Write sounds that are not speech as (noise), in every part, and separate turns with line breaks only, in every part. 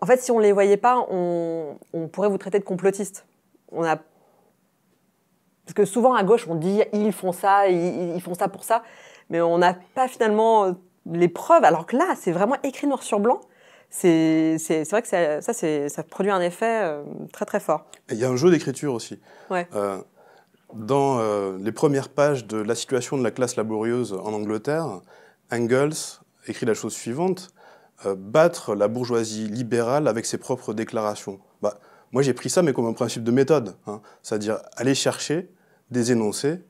en fait, si on ne les voyait pas, on, pourrait vous traiter de complotiste. On Parce que souvent à gauche, on dit ils font ça, ils, font ça pour ça, mais on n'a pas finalement euh, les preuves. Alors que là, c'est vraiment écrit noir sur blanc. C'est vrai que ça, ça, produit un effet euh, très très fort. il y a un jeu d'écriture aussi. Euh, dans les premières pages de La situation de la classe laborieuse en Angleterre, Engels écrit la chose suivante. Euh, battre la bourgeoisie libérale avec ses propres déclarations. Bah, moi, j'ai pris ça, mais comme un principe de méthode. Hein. C'est-à-dire aller chercher des énoncés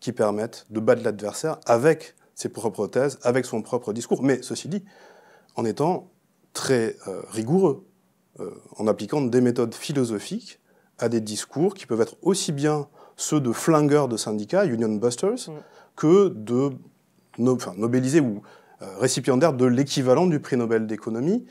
qui permettent de battre l'adversaire avec ses propres thèses, avec son propre discours. Mais ceci dit, en étant très euh, rigoureux, euh, en appliquant des méthodes philosophiques à des discours qui peuvent être aussi bien ceux de flingueurs de syndicats, union busters, mm. que de no, ou euh, récipiendaire de l'équivalent du prix Nobel d'économie.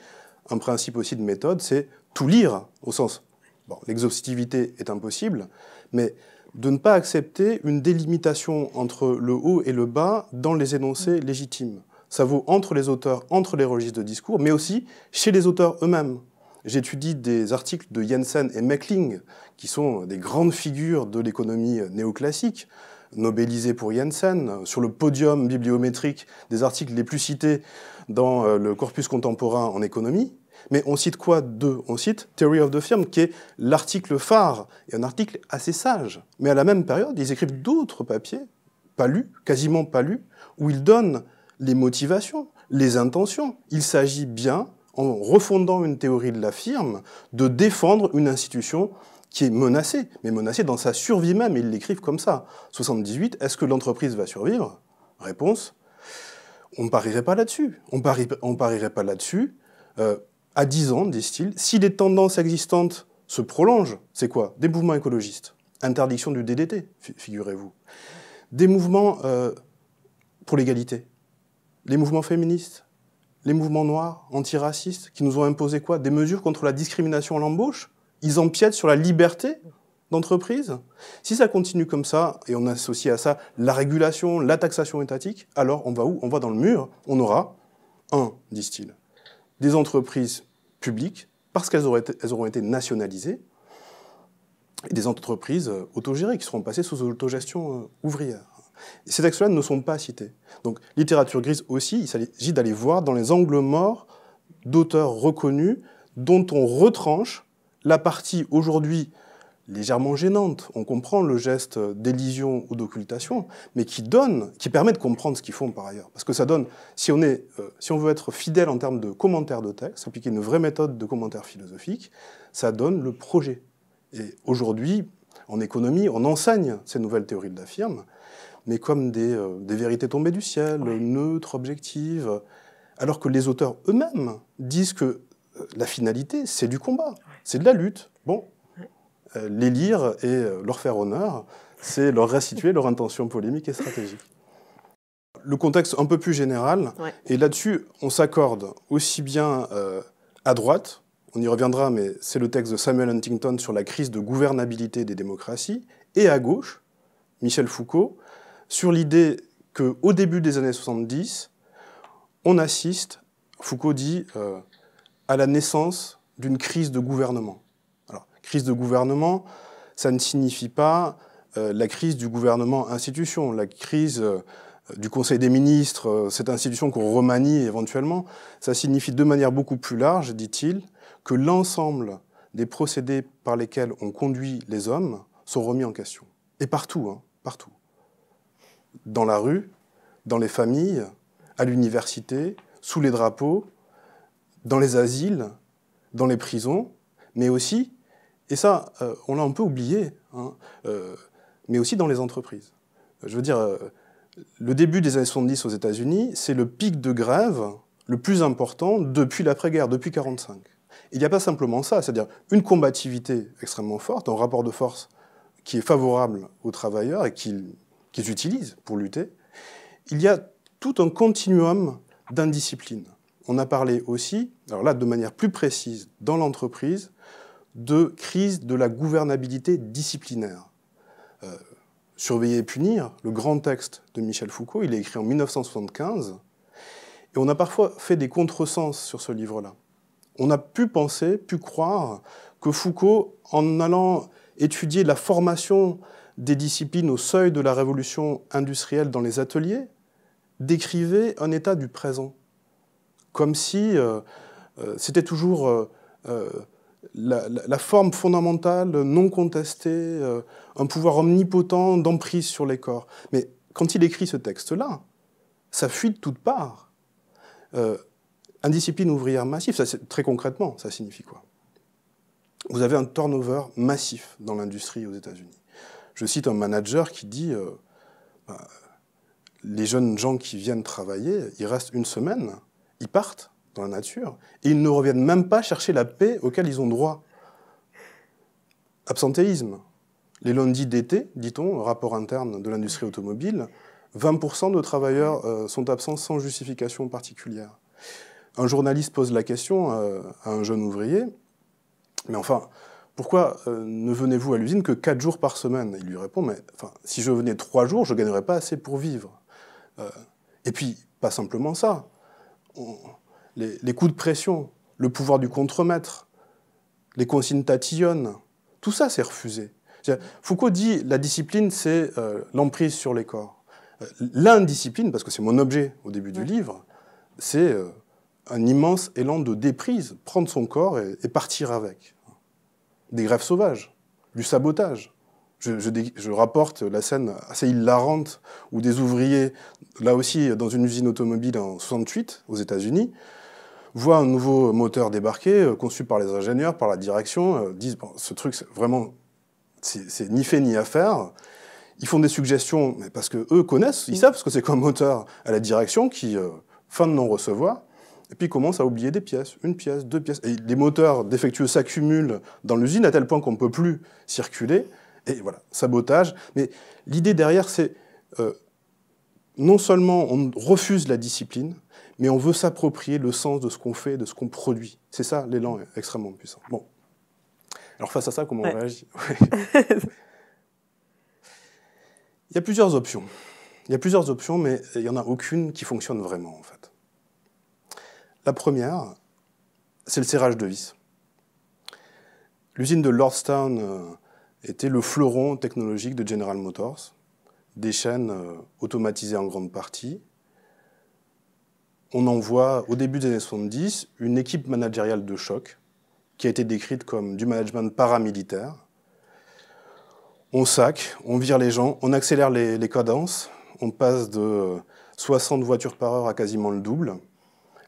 Un principe aussi de méthode, c'est tout lire, au sens, bon, l'exhaustivité est impossible, mais de ne pas accepter une délimitation entre le haut et le bas dans les énoncés légitimes. Ça vaut entre les auteurs, entre les registres de discours, mais aussi chez les auteurs eux-mêmes. J'étudie des articles de Jensen et Meckling, qui sont des grandes figures de l'économie néoclassique, nobélisé pour Jensen, sur le podium bibliométrique des articles les plus cités dans euh, le corpus contemporain en économie. Mais on cite quoi d'eux On cite Theory of the Firm, qui est l'article phare, et un article assez sage. Mais à la même période, ils écrivent d'autres papiers, pas lus, quasiment pas lus, où ils donnent les motivations, les intentions. Il s'agit bien, en refondant une théorie de la firme, de défendre une institution qui est menacé, mais menacé dans sa survie même, et ils l'écrivent comme ça. 78, est-ce que l'entreprise va survivre Réponse, on ne parierait pas là-dessus. On ne parierait pas là-dessus. Euh, à 10 ans, disent-ils, si les tendances existantes se prolongent, c'est quoi Des mouvements écologistes, interdiction du DDT, figurez-vous, des mouvements euh, pour l'égalité, les mouvements féministes, les mouvements noirs, antiracistes, qui nous ont imposé quoi Des mesures contre la discrimination à l'embauche ils empiètent sur la liberté d'entreprise. Si ça continue comme ça, et on associe à ça la régulation, la taxation étatique, alors on va où On va dans le mur. On aura, un, disent-ils, des entreprises publiques, parce qu'elles auront été nationalisées, et des entreprises euh, autogérées qui seront passées sous autogestion euh, ouvrière. ces textes-là ne sont pas cités. Donc, littérature grise aussi, il s'agit d'aller voir dans les angles morts d'auteurs reconnus dont on retranche la partie aujourd'hui légèrement gênante, on comprend le geste d'élision ou d'occultation, mais qui donne, qui permet de comprendre ce qu'ils font par ailleurs. Parce que ça donne, si on, euh, veut être fidèle en termes de commentaires de texte, appliquer une vraie méthode de commentaire philosophique, ça donne le projet. Et aujourd'hui, en économie, on enseigne ces nouvelles théories de la firme, mais comme des, euh, vérités tombées du ciel, neutres, objectives, alors que les auteurs eux-mêmes disent que euh, la finalité, c'est du combat. C'est de la lutte. Bon, euh, les lire et euh, leur faire honneur, c'est leur restituer leur intention polémique et stratégique. Le contexte un peu plus général, et là-dessus, on s'accorde aussi bien euh, à droite, on y reviendra, mais c'est le texte de Samuel Huntington sur la crise de gouvernabilité des démocraties, et à gauche, Michel Foucault, sur l'idée qu'au début des années 70, on assiste, Foucault dit, à la naissance d'une crise de gouvernement. Alors, crise de gouvernement, ça ne signifie pas euh, la crise du gouvernement institution, la crise euh, du Conseil des ministres, euh, cette institution qu'on remanie éventuellement. Ça signifie de manière beaucoup plus large, dit-il, que l'ensemble des procédés par lesquels on conduit les hommes sont remis en question. Et partout, hein, partout. Dans la rue, dans les familles, à l'université, sous les drapeaux, dans les asiles, dans les prisons, mais aussi, et ça, euh, on l'a un peu oublié, hein, euh, mais aussi dans les entreprises. Euh, je veux dire, le début des années 70 aux États-Unis, c'est le pic de grève le plus important depuis l'après-guerre, depuis 1945. Il n'y a pas simplement ça, c'est-à-dire une combativité extrêmement forte, un rapport de force qui est favorable aux travailleurs et qu'ils utilisent pour lutter. Il y a tout un continuum d'indiscipline on a parlé aussi, alors là de manière plus précise, dans l'entreprise, de crise de la gouvernabilité disciplinaire. Euh, Surveiller et punir, le grand texte de Michel Foucault, il est écrit en 1975, et on a parfois fait des contresens sur ce livre-là. On a pu penser, pu croire que Foucault, en allant étudier la formation des disciplines au seuil de la révolution industrielle dans les ateliers, décrivait un état du présent comme si euh, euh, c'était toujours euh, la, forme fondamentale, non contestée, un pouvoir omnipotent d'emprise sur les corps. Mais quand il écrit ce texte-là, ça fuit de toutes parts. indiscipline ouvrière massive, très concrètement, ça signifie quoi vous avez un turnover massif dans l'industrie aux États-Unis. Je cite un manager qui dit bah, les jeunes gens qui viennent travailler, ils restent une semaine, ils partent dans la nature et ils ne reviennent même pas chercher la paix auquel ils ont droit. Absentéisme. Les lundis d'été, dit-on, rapport interne de l'industrie automobile, 20% de travailleurs euh, sont absents sans justification particulière. Un journaliste pose la question euh, à un jeune ouvrier, mais enfin, pourquoi euh, ne venez-vous à l'usine que 4 jours par semaine Il lui répond, mais enfin, si je venais 3 jours, je ne gagnerais pas assez pour vivre. et puis, pas simplement ça les, coups de pression, le pouvoir du contremaître, les consignes tatillonnes, tout ça c'est refusé. Foucault dit la discipline c'est euh, l'emprise sur les corps. Euh, l'indiscipline, parce que c'est mon objet au début du livre, c'est euh, un immense élan de déprise, prendre son corps et partir avec. Des grèves sauvages, du sabotage, je, rapporte la scène assez hilarante où des ouvriers, là aussi dans une usine automobile en 68 aux États-Unis, voient un nouveau moteur débarquer, euh, conçu par les ingénieurs, par la direction, euh, disent ce truc vraiment c'est ni fait ni à faire. Ils font des suggestions parce qu'eux connaissent, ils savent ce que c'est qu'un moteur à la direction qui euh, fin de non recevoir. Et puis commencent à oublier des pièces, une pièce, deux pièces. Et les moteurs défectueux s'accumulent dans l'usine à tel point qu'on ne peut plus circuler. Et voilà, sabotage. Mais l'idée derrière, c'est euh, non seulement on refuse la discipline, mais on veut s'approprier le sens de ce qu'on fait, de ce qu'on produit. C'est ça l'élan extrêmement puissant. Bon. Alors face à ça, comment on réagit Il y a plusieurs options. Il y a plusieurs options, mais il n'y en a aucune qui fonctionne vraiment, en fait. La première, c'est le serrage de vis. L'usine de Lordstown euh, était le fleuron technologique de General Motors, des chaînes euh, automatisées en grande partie. On en voit au début des années 70 une équipe managériale de choc qui a été décrite comme du management paramilitaire. On sac, on vire les gens, on accélère les, cadences, on passe de 60 euh, voitures par heure à quasiment le double.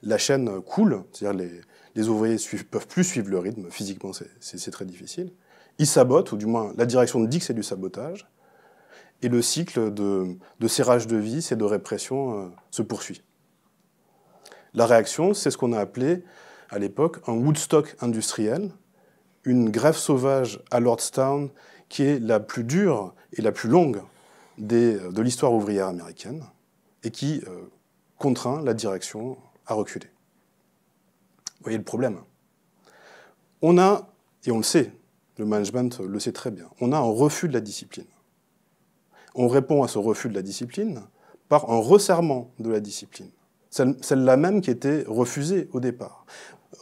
La chaîne euh, coule, c'est-à-dire les, les ouvriers ne peuvent plus suivre le rythme, physiquement c'est très difficile il sabote, ou du moins la direction dit que c'est du sabotage, et le cycle de, serrage de vis et de répression euh, se poursuit. La réaction, c'est ce qu'on a appelé à l'époque un Woodstock industriel, une grève sauvage à Lordstown qui est la plus dure et la plus longue de l'histoire ouvrière américaine et qui euh, contraint la direction à reculer. Vous voyez le problème On a, et on le sait, le management le sait très bien. On a un refus de la discipline. On répond à ce refus de la discipline par un resserrement de la discipline, celle-là même qui était refusée au départ.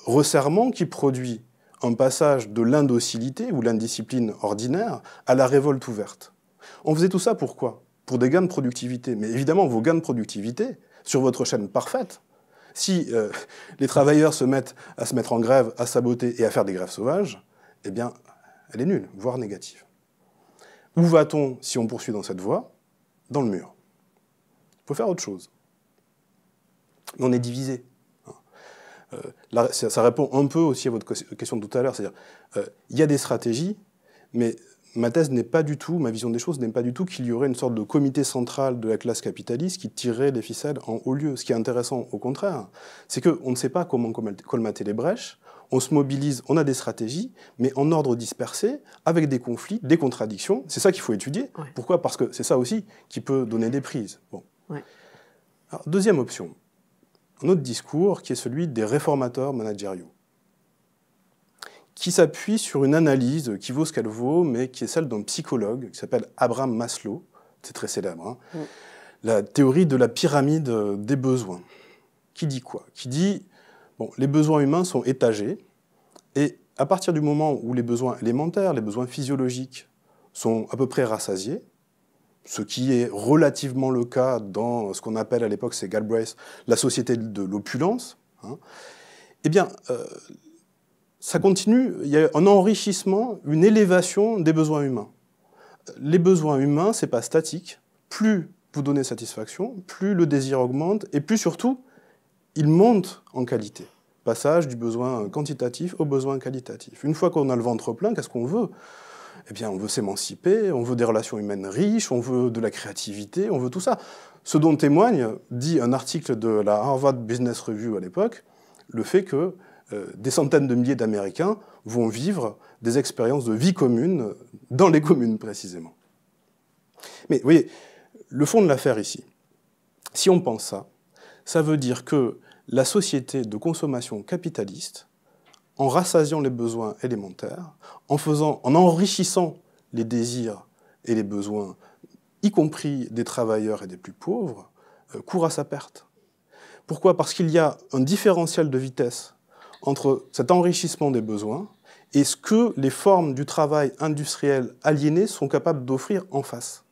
Resserrement qui produit un passage de l'indocilité ou l'indiscipline ordinaire à la révolte ouverte. On faisait tout ça pourquoi Pour des gains de productivité. Mais évidemment, vos gains de productivité sur votre chaîne parfaite, si euh, les travailleurs se mettent à se mettre en grève, à saboter et à faire des grèves sauvages, eh bien, elle est nulle, voire négative. Où va-t-on si on poursuit dans cette voie Dans le mur. Il faut faire autre chose. Mais on est divisé. Euh, ça, répond un peu aussi à votre question de tout à l'heure. C'est-à-dire, euh, il y a des stratégies, mais ma thèse n'est pas du tout, ma vision des choses n'est pas du tout qu'il y aurait une sorte de comité central de la classe capitaliste qui tirait les ficelles en haut lieu. Ce qui est intéressant, au contraire, c'est qu'on ne sait pas comment colmater les brèches, on se mobilise, on a des stratégies, mais en ordre dispersé, avec des conflits, des contradictions. C'est ça qu'il faut étudier. Pourquoi Parce que c'est ça aussi qui peut donner des prises. Bon. deuxième option, un autre discours qui est celui des réformateurs managériaux, qui s'appuie sur une analyse qui vaut ce qu'elle vaut, mais qui est celle d'un psychologue qui s'appelle Abraham Maslow, c'est très célèbre, hein. la théorie de la pyramide des besoins, qui dit quoi Qui dit les besoins humains sont étagés, et à partir du moment où les besoins élémentaires, les besoins physiologiques sont à peu près rassasiés, ce qui est relativement le cas dans ce qu'on appelle à l'époque, c'est Galbraith, la société de l'opulence, hein, eh bien, euh, ça continue, il y a un enrichissement, une élévation des besoins humains. Les besoins humains, ce n'est pas statique. Plus vous donnez satisfaction, plus le désir augmente, et plus surtout, il monte en qualité. Passage du besoin quantitatif au besoin qualitatif. Une fois qu'on a le ventre plein, qu'est-ce qu'on veut Eh bien, on veut s'émanciper, on veut des relations humaines riches, on veut de la créativité, on veut tout ça. Ce dont témoigne, dit un article de la Harvard Business Review à l'époque, le fait que euh, des centaines de milliers d'Américains vont vivre des expériences de vie commune dans les communes précisément. Mais vous voyez, le fond de l'affaire ici, si on pense ça, ça veut dire que la société de consommation capitaliste, en rassasiant les besoins élémentaires, en, faisant, en enrichissant les désirs et les besoins, y compris des travailleurs et des plus pauvres, euh, court à sa perte. Pourquoi Parce qu'il y a un différentiel de vitesse entre cet enrichissement des besoins et ce que les formes du travail industriel aliéné sont capables d'offrir en face.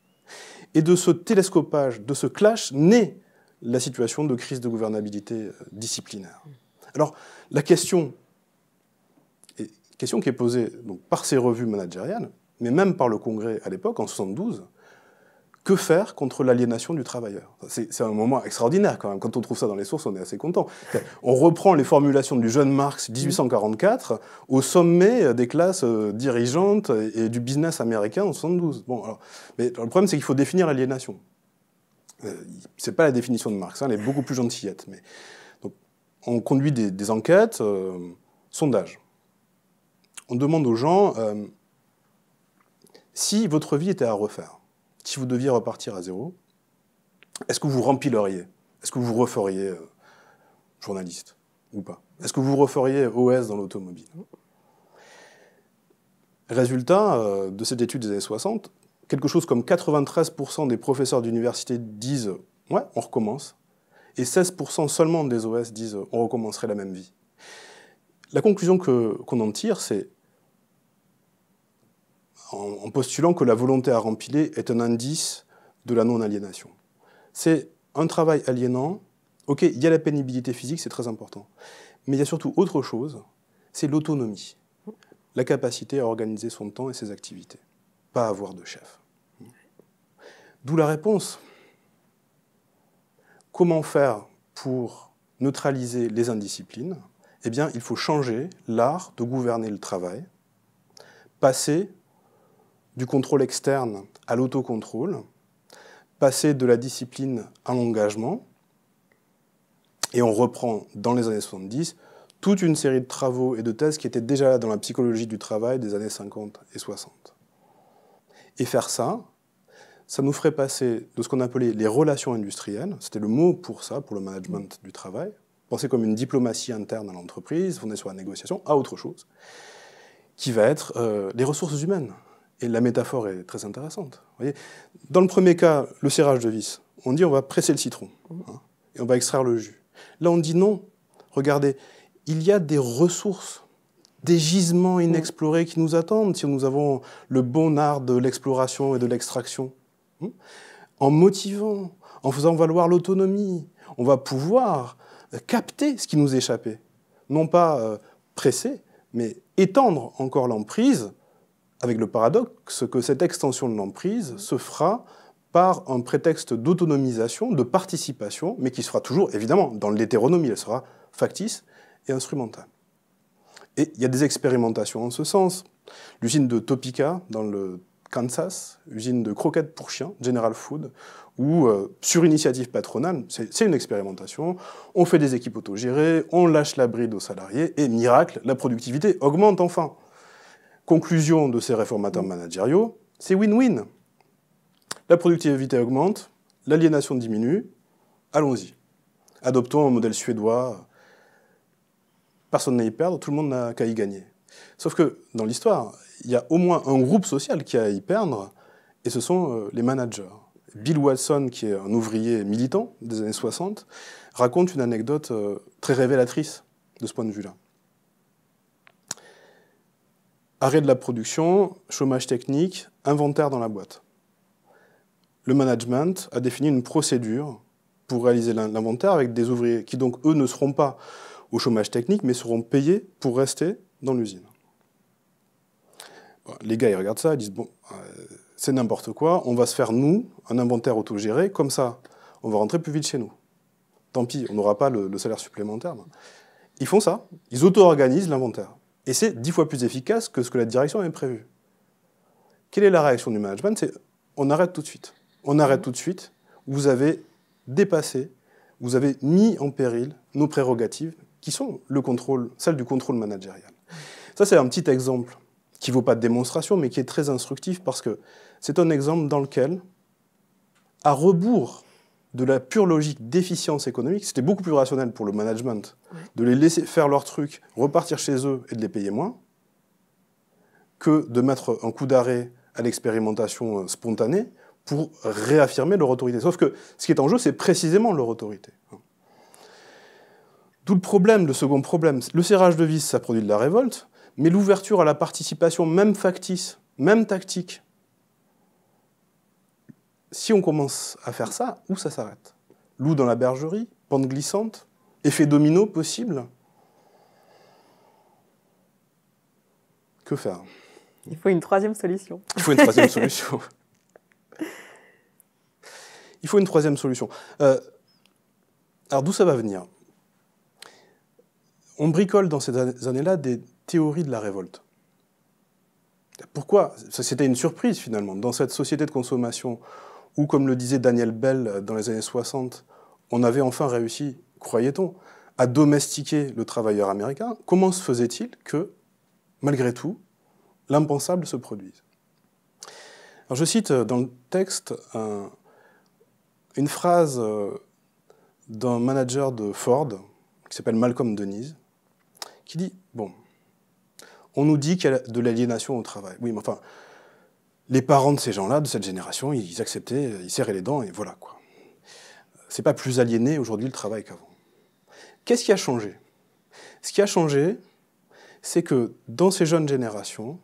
Et de ce télescopage, de ce clash, né la situation de crise de gouvernabilité euh, disciplinaire. Alors, la question, question qui est posée donc, par ces revues managériales, mais même par le Congrès à l'époque, en 72, que faire contre l'aliénation du travailleur C'est un moment extraordinaire quand même. Quand on trouve ça dans les sources, on est assez content. (laughs) On reprend les formulations du jeune Marx 1844 mmh. au sommet euh, des classes euh, dirigeantes et du business américain en 72. Bon, alors, mais le problème, c'est qu'il faut définir l'aliénation. Euh, c'est pas la définition de Marx, hein, elle est beaucoup plus gentillette. Mais... on conduit des, enquêtes, euh, sondages. On demande aux gens euh, si votre vie était à refaire, si vous deviez repartir à zéro, est-ce que vous rempileriez Est-ce que vous referiez journaliste ou pas Est-ce que vous referiez OS dans l'automobile Résultat de cette étude des années 60, quelque chose comme 93% des professeurs d'université disent Ouais, on recommence. Et 16% seulement des OS disent On recommencerait la même vie. La conclusion qu'on en tire, c'est en, en postulant que la volonté à rempiler est un indice de la non-aliénation. C'est un travail aliénant. Ok, il y a la pénibilité physique, c'est très important. Mais il y a surtout autre chose, c'est l'autonomie, la capacité à organiser son temps et ses activités, pas avoir de chef. D'où la réponse. Comment faire pour neutraliser les indisciplines Eh bien, il faut changer l'art de gouverner le travail, passer du contrôle externe à l'autocontrôle, passer de la discipline à l'engagement, et on reprend dans les années 70 toute une série de travaux et de thèses qui étaient déjà là dans la psychologie du travail des années 50 et 60. Et faire ça, ça nous ferait passer de ce qu'on appelait les relations industrielles, c'était le mot pour ça, pour le management du travail, penser comme une diplomatie interne à l'entreprise, fondée sur la négociation, à autre chose, qui va être euh, les ressources humaines. Et la métaphore est très intéressante. Dans le premier cas, le serrage de vis, on dit on va presser le citron, hein, et on va extraire le jus. Là, on dit non, regardez, il y a des ressources des gisements mm. inexplorés qui nous attendent si nous avons le bon art de l'exploration et de l'extraction. Hein en motivant, en faisant valoir l'autonomie, on va pouvoir euh, capter ce qui nous échappait. Non pas euh, presser, mais étendre encore l'emprise, avec le paradoxe que cette extension de l'emprise se fera par un prétexte d'autonomisation, de participation, mais qui sera toujours, évidemment, dans l'hétéronomie, elle sera factice et instrumentale. Et il y a des expérimentations en ce sens. L'usine de Topica, dans le Kansas, usine de croquettes pour chiens, General Food, où, euh, sur initiative patronale, c'est une expérimentation, on fait des équipes autogérées, on lâche la bride aux salariés, et miracle, la productivité augmente enfin. Conclusion de ces réformateurs managériaux, c'est win-win. La productivité augmente, l'aliénation diminue, allons-y. Adoptons un modèle suédois, personne n'a y perdre, tout le monde n'a qu'à y gagner. Sauf que dans l'histoire, il y a au moins un groupe social qui a à y perdre, et ce sont euh, les managers. Bill Watson, qui est un ouvrier militant des années 60, raconte une anecdote euh, très révélatrice de ce point de vue-là. Arrêt de la production, chômage technique, inventaire dans la boîte. Le management a défini une procédure pour réaliser l'inventaire avec des ouvriers qui donc, eux, ne seront pas au chômage technique, mais seront payés pour rester dans l'usine. les gars, ils regardent ça, ils disent, bon, euh, c'est n'importe quoi, on va se faire, nous, un inventaire autogéré, comme ça, on va rentrer plus vite chez nous. Tant pis, on n'aura pas le, salaire supplémentaire. Ils font ça, ils auto-organisent l'inventaire. Et c'est dix fois plus efficace que ce que la direction avait prévu. Quelle est la réaction du management C'est on arrête tout de suite. On arrête tout de suite. Vous avez dépassé, vous avez mis en péril nos prérogatives qui sont le contrôle, celles du contrôle managérial. Ça, c'est un petit exemple qui ne vaut pas de démonstration, mais qui est très instructif parce que c'est un exemple dans lequel, à rebours de la pure logique d'efficience économique, c'était beaucoup plus rationnel pour le management de les laisser faire leur truc, repartir chez eux et de les payer moins, que de mettre un coup d'arrêt à l'expérimentation euh, spontanée pour réaffirmer leur autorité. Sauf que ce qui est en jeu, c'est précisément leur autorité. Tout le problème, le second problème, le serrage de vis, ça produit de la révolte, mais l'ouverture à la participation, même factice, même tactique, si on commence à faire ça, où ça s'arrête Loup dans la bergerie, pente glissante, effet domino possible Que faire Il faut une troisième solution. Il faut une troisième solution. (laughs) Il faut une troisième solution. Euh, alors d'où ça va venir on bricole dans ces années-là des théories de la révolte. Pourquoi C'était une surprise finalement. Dans cette société de consommation où, comme le disait Daniel Bell euh, dans les années 60, on avait enfin réussi, croyait-on, à domestiquer le travailleur américain, comment se faisait-il que, malgré tout, l'impensable se produise je cite euh, dans le texte une phrase euh, d'un manager de Ford, qui s'appelle Malcolm Denise, qui dit, bon, on nous dit qu'il y a de l'aliénation au travail. Oui, mais enfin, les parents de ces gens-là, de cette génération, ils acceptaient, ils serraient les dents et voilà quoi. C'est pas plus aliéné aujourd'hui le travail qu'avant. Qu'est-ce qui a changé Ce qui a changé, c'est que dans ces jeunes générations,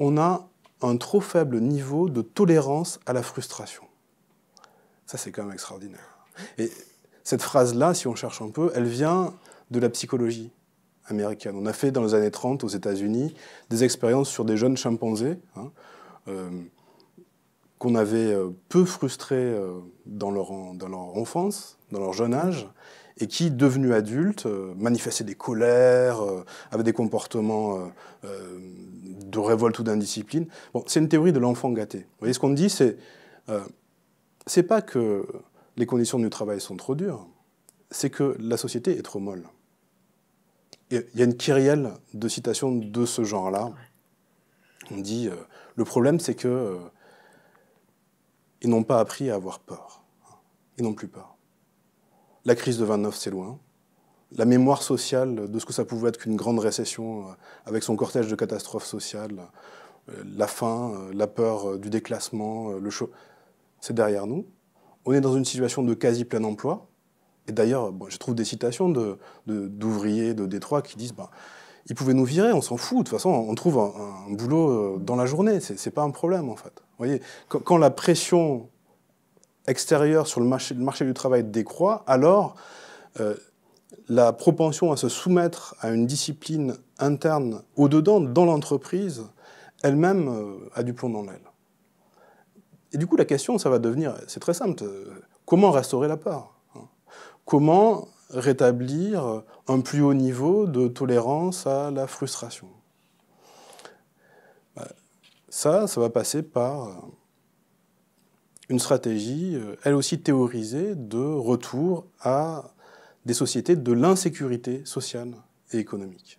on a un trop faible niveau de tolérance à la frustration. Ça, c'est quand même extraordinaire. Et cette phrase-là, si on cherche un peu, elle vient de la psychologie américaine. On a fait dans les années 30 aux États-Unis des expériences sur des jeunes chimpanzés hein, euh, qu'on avait euh, peu frustrés euh, dans leur, enfance, dans leur jeune âge, et qui, devenus adultes, manifestaient des colères, avaient des comportements de révolte ou d'indiscipline. Bon, c'est une théorie de l'enfant gâté. Vous voyez, ce qu'on dit, c'est euh, c'est pas que les conditions du travail sont trop dures, c'est que la société est trop molle. Il y a une kyrielle de citations de ce genre-là. On dit euh, le problème, c'est que euh, ils n'ont pas appris à avoir peur. Ils n'ont plus peur. La crise de 29, c'est loin. La mémoire sociale de ce que ça pouvait être qu'une grande récession, euh, avec son cortège de catastrophes sociales, la faim, la peur du déclassement, le chaud, c'est derrière nous. On est dans une situation de quasi plein emploi, et d'ailleurs, je trouve des citations d'ouvriers de, Détroit qui disent bah, ils pouvaient nous virer, on s'en fout. De toute façon, on trouve un, boulot euh, dans la journée. C'est, n'est pas un problème, en fait. voyez, quand, la pression extérieure sur le marché, du travail décroît, alors euh, la propension à se soumettre à une discipline interne au-dedans, dans l'entreprise, elle-même euh, a du plomb dans l'aile. Et du coup, la question, ça va devenir, c'est très simple, comment restaurer la part Comment rétablir un plus haut niveau de tolérance à la frustration bah, Ça, ça va passer par une stratégie, euh, elle aussi théorisée, de retour à des sociétés de l'insécurité sociale et économique.